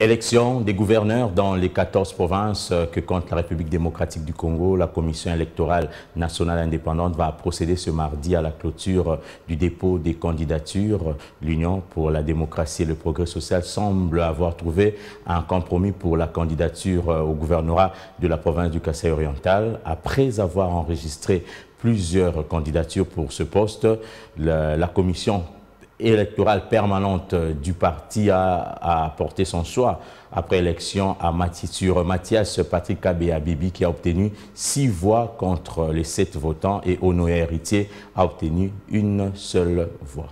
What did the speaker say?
Élection des gouverneurs dans les 14 provinces euh, que compte la République démocratique du Congo, la Commission électorale nationale indépendante va procéder ce mardi à la clôture euh, du dépôt des candidatures. L'Union pour la démocratie et le progrès social semble avoir trouvé un compromis pour la candidature euh, au gouvernorat de la province du Kassai oriental. Après avoir enregistré plusieurs candidatures pour ce poste, la Commission électorale permanente du parti a, apporté son choix après élection à Matisse sur Mathias Patrick Kabea qui a obtenu six voix contre les sept votants et Honoré Héritier a obtenu une seule voix.